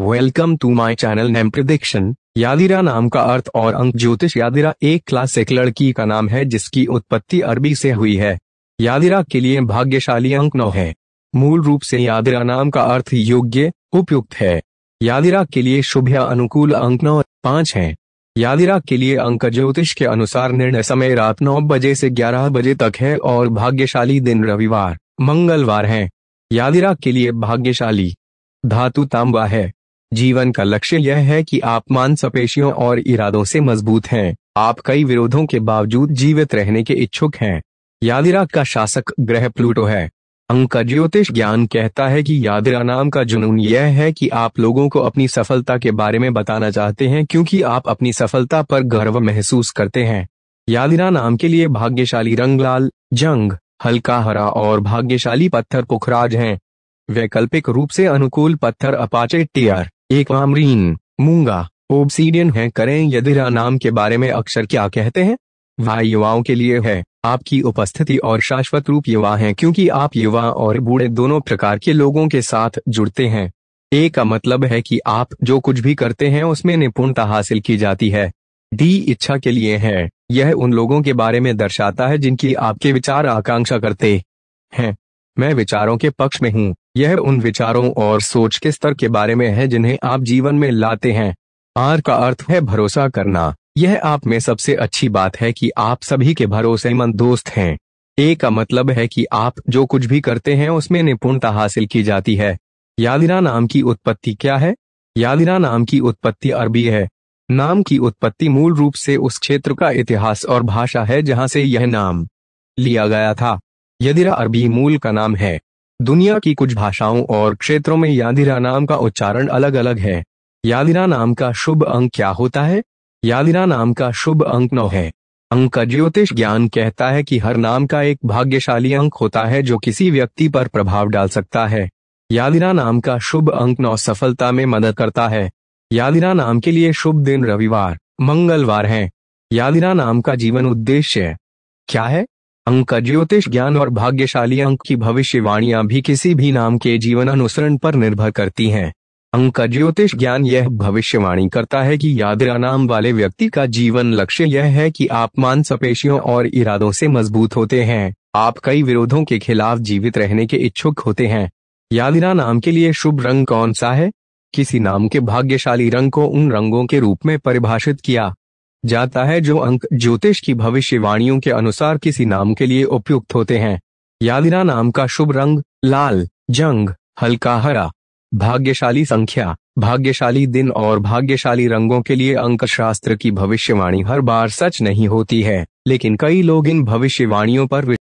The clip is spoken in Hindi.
welcome to my channel name prediction Yadira नाम का अर्थ और अंक ज्योतिष यादिरा एक क्लासिक लड़की का नाम है जिसकी उत्पत्ति अरबी से हुई है यादिरा के लिए भाग्यशाली अंक नौ है मूल रूप से यादिरा नाम का अर्थ योग्य उपयुक्त है यादिरा के लिए शुभ या अनुकूल अंक नौ पांच है यादिरा के लिए अंक ज्योतिष के अनुसार निर्णय समय रात नौ बजे से ग्यारह बजे तक है और भाग्यशाली दिन रविवार मंगलवार है यादिरा के लिए भाग्यशाली धातु तांबा है जीवन का लक्ष्य यह है कि आप मानसपेशियों और इरादों से मजबूत हैं आप कई विरोधों के बावजूद जीवित रहने के इच्छुक हैं यादिरा का शासक ग्रह प्लूटो है अंक ज्योतिष ज्ञान कहता है कि यादिरा नाम का जुनून यह है कि आप लोगों को अपनी सफलता के बारे में बताना चाहते हैं क्योंकि आप अपनी सफलता पर गर्व महसूस करते हैं यादिरा नाम के लिए भाग्यशाली रंग लाल जंग हल्का हरा और भाग्यशाली पत्थर पुखराज हैं वैकल्पिक रूप से अनुकूल पत्थर अपाचे टीआर एक आमरीन मूंगा ओब्सीडियन है करें यदिरा नाम के बारे में अक्षर क्या कहते हैं वह युवाओं के लिए है आपकी उपस्थिति और शाश्वत रूप युवा है क्योंकि आप युवा और बूढ़े दोनों प्रकार के लोगों के साथ जुड़ते हैं ए का मतलब है कि आप जो कुछ भी करते हैं उसमें निपुणता हासिल की जाती है डी इच्छा के लिए है यह उन लोगों के बारे में दर्शाता है जिनकी आपके विचार आकांक्षा करते हैं मैं विचारों के पक्ष में हूँ यह उन विचारों और सोच के स्तर के बारे में है जिन्हें आप जीवन में लाते हैं आर का अर्थ है भरोसा करना यह आप में सबसे अच्छी बात है कि आप सभी के भरोसेमंद दोस्त हैं ए का मतलब है कि आप जो कुछ भी करते हैं उसमें निपुणता हासिल की जाती है यादिरा नाम की उत्पत्ति क्या है यादिरा नाम की उत्पत्ति अरबी है नाम की उत्पत्ति मूल रूप से उस क्षेत्र का इतिहास और भाषा है जहां से यह नाम लिया गया था यदिरा अरबी मूल का नाम है दुनिया की कुछ भाषाओं और क्षेत्रों में यादिरा नाम का उच्चारण अलग अलग है यादिरा नाम का शुभ अंक क्या होता है यादिरा नाम का शुभ अंक नौ है अंक का ज्योतिष ज्ञान कहता है कि हर नाम का एक भाग्यशाली अंक होता है जो किसी व्यक्ति पर प्रभाव डाल सकता है यादिरा नाम का शुभ अंक नौ सफलता में मदद करता है यादिरा नाम के लिए शुभ दिन रविवार मंगलवार है यादिरा नाम का जीवन उद्देश्य क्या है अंक का ज्योतिष ज्ञान और भाग्यशाली अंक की भविष्यवाणियां भी किसी भी नाम के जीवन अनुसरण पर निर्भर करती हैं अंक का ज्योतिष ज्ञान यह भविष्यवाणी करता है कि यादरा नाम वाले व्यक्ति का जीवन लक्ष्य यह है कि आप मांसपेशियों और इरादों से मजबूत होते हैं आप कई विरोधों के खिलाफ जीवित रहने के इच्छुक होते हैं यादिरा नाम के लिए शुभ रंग कौन सा है किसी नाम के भाग्यशाली रंग को उन रंगों के रूप में परिभाषित किया जाता है जो अंक ज्योतिष की भविष्यवाणियों के अनुसार किसी नाम के लिए उपयुक्त होते हैं यादिरा नाम का शुभ रंग लाल जंग हल्का हरा भाग्यशाली संख्या भाग्यशाली दिन और भाग्यशाली रंगों के लिए अंक शास्त्र की भविष्यवाणी हर बार सच नहीं होती है लेकिन कई लोग इन भविष्यवाणियों पर